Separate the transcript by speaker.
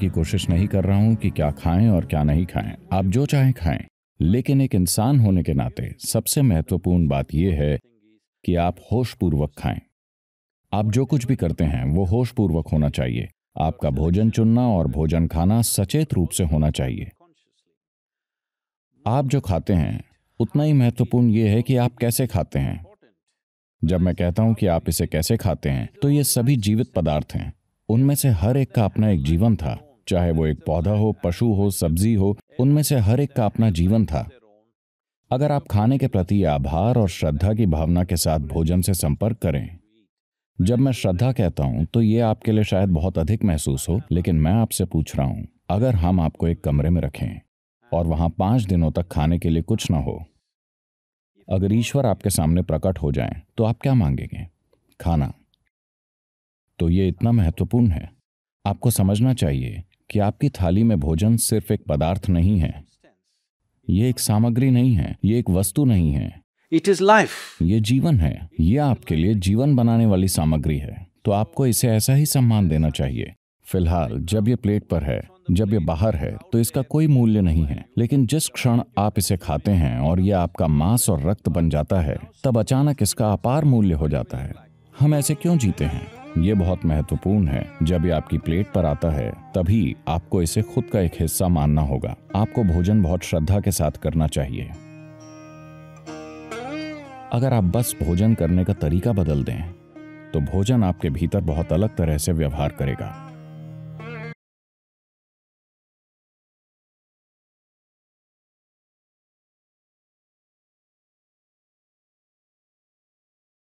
Speaker 1: की कोशिश नहीं कर रहा हूं कि क्या खाएं और क्या नहीं खाएं आप जो चाहें खाएं लेकिन एक इंसान होने के नाते सबसे महत्वपूर्ण बात यह है कि आप होशपूर्वक खाएं आप जो कुछ भी करते हैं वो होशपूर्वक होना चाहिए आपका भोजन चुनना और भोजन खाना सचेत रूप से होना चाहिए आप जो खाते हैं उतना ही महत्वपूर्ण यह है कि आप कैसे खाते हैं जब मैं कहता हूं कि आप इसे कैसे खाते हैं तो ये सभी जीवित पदार्थ हैं उनमें से हर एक का अपना एक जीवन था चाहे वो एक पौधा हो पशु हो सब्जी हो उनमें से हर एक का अपना जीवन था अगर आप खाने के प्रति आभार और श्रद्धा की भावना के साथ भोजन से संपर्क करें जब मैं श्रद्धा कहता हूं तो ये आपके लिए शायद बहुत अधिक महसूस हो लेकिन मैं आपसे पूछ रहा हूं अगर हम आपको एक कमरे में रखें और वहां पांच दिनों तक खाने के लिए कुछ ना हो अगर ईश्वर आपके सामने प्रकट हो जाए तो आप क्या मांगेंगे खाना तो ये इतना महत्वपूर्ण है आपको समझना चाहिए कि आपकी थाली में भोजन सिर्फ एक पदार्थ नहीं है ये एक सामग्री नहीं है ये एक वस्तु नहीं है इट इज लाइफ ये जीवन है ये आपके लिए जीवन बनाने वाली सामग्री है तो आपको इसे ऐसा ही सम्मान देना चाहिए फिलहाल जब ये प्लेट पर है जब ये बाहर है तो इसका कोई मूल्य नहीं है लेकिन जिस क्षण आप इसे खाते हैं और ये आपका मांस और रक्त बन जाता है तब अचानक इसका अपार मूल्य हो जाता है हम ऐसे क्यों जीते हैं ये बहुत महत्वपूर्ण है जब ये आपकी प्लेट पर आता है तभी आपको इसे खुद का एक हिस्सा मानना होगा आपको भोजन बहुत श्रद्धा के साथ करना चाहिए अगर आप बस भोजन करने का तरीका बदल दें तो भोजन आपके भीतर बहुत अलग तरह से व्यवहार करेगा